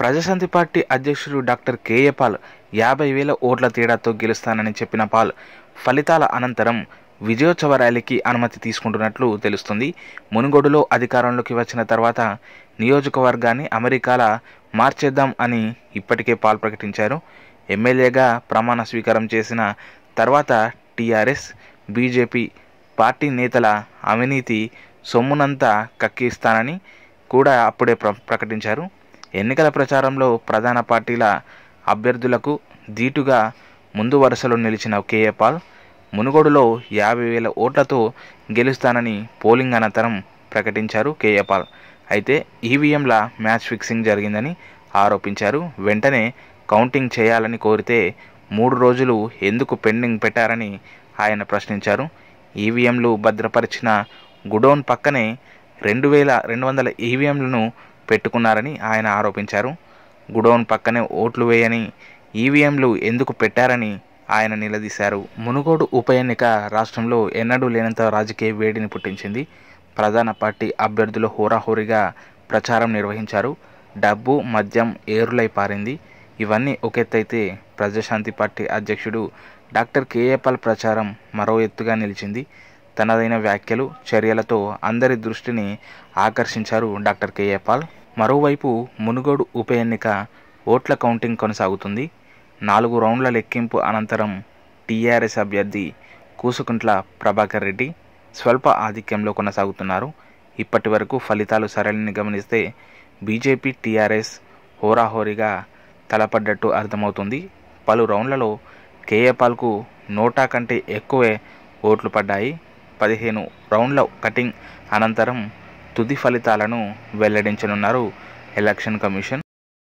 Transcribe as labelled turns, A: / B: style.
A: Praja Shanti party అధ్యక్షుడు doctor K A Paul యాభై వేల ఓట్ల తేడాతో గెలుస్తానని చెప్పిన పాల్ ఫలితాల అనంతరం విజయోత్సవ ర్యాలీకి అనుమతి తీసుకుంటున్నట్లు తెలుస్తుంది మునుగోడులో అధికారంలోకి వచ్చిన తర్వాత నియోజకవర్గాన్ని అమెరికాల మార్చేద్దాం అని ఇప్పటికే పాల్ ప్రకటించారు ఎమ్మెల్యేగా ప్రమాణ స్వీకారం చేసిన తర్వాత టీఆర్ఎస్ బీజేపీ పార్టీ నేతల అవినీతి సొమ్మునంతా కక్కిస్తానని కూడా అప్పుడే ప్ర ప్రకటించారు ఎన్నికల ప్రచారంలో ప్రధాన పార్టీల అభ్యర్థులకు ధీటుగా ముందు వరుసలో నిలిచిన కేఏ పాల్ మునుగోడులో యాభై వేల ఓట్లతో గెలుస్తానని పోలింగ్ అనంతరం ప్రకటించారు కేఏ పాల్ అయితే ఈవీఎంల మ్యాచ్ ఫిక్సింగ్ జరిగిందని ఆరోపించారు వెంటనే కౌంటింగ్ చేయాలని కోరితే మూడు రోజులు ఎందుకు పెండింగ్ పెట్టారని ఆయన ప్రశ్నించారు ఈవీఎంలు భద్రపరిచిన గుడౌన్ పక్కనే రెండు వేల రెండు వందల ఈవీఎంలను పెట్టుకున్నారని ఆయన ఆరోపించారు గుడౌన్ పక్కనే ఓట్లు వేయని ఈవీఎంలు ఎందుకు పెట్టారని ఆయన నిలదీశారు మునుగోడు ఉప ఎన్నిక రాష్ట్రంలో ఎన్నడూ లేనంత రాజకీయ వేడిని పుట్టించింది ప్రధాన పార్టీ అభ్యర్థులు హోరాహోరీగా ప్రచారం నిర్వహించారు డబ్బు మద్యం ఏరులై పారింది ఇవన్నీ ఒకెత్తైతే ప్రజాశాంతి పార్టీ అధ్యక్షుడు డాక్టర్ కేఏపాల్ ప్రచారం మరో ఎత్తుగా నిలిచింది తనదైన వ్యాఖ్యలు చర్యలతో అందరి దృష్టిని ఆకర్షించారు డాక్టర్ కేఏ పాల్ మరోవైపు మునుగోడు ఉప ఎన్నిక ఓట్ల కౌంటింగ్ కొనసాగుతుంది నాలుగు రౌండ్ల లెక్కింపు అనంతరం టీఆర్ఎస్ అభ్యర్థి కూసుకుంట్ల ప్రభాకర్ రెడ్డి స్వల్ప ఆధిక్యంలో కొనసాగుతున్నారు ఇప్పటి వరకు ఫలితాలు సరళిని గమనిస్తే బీజేపీ టీఆర్ఎస్ హోరాహోరీగా తలపడ్డట్టు అర్థమవుతుంది పలు రౌండ్లలో కేఏపాల్కు నోటా కంటే ఎక్కువే ఓట్లు పడ్డాయి పదిహేను రౌండ్ల కటింగ్ అనంతరం తుది ఫలితాలను వెల్లడించనున్నారు ఎలక్షన్ కమిషన్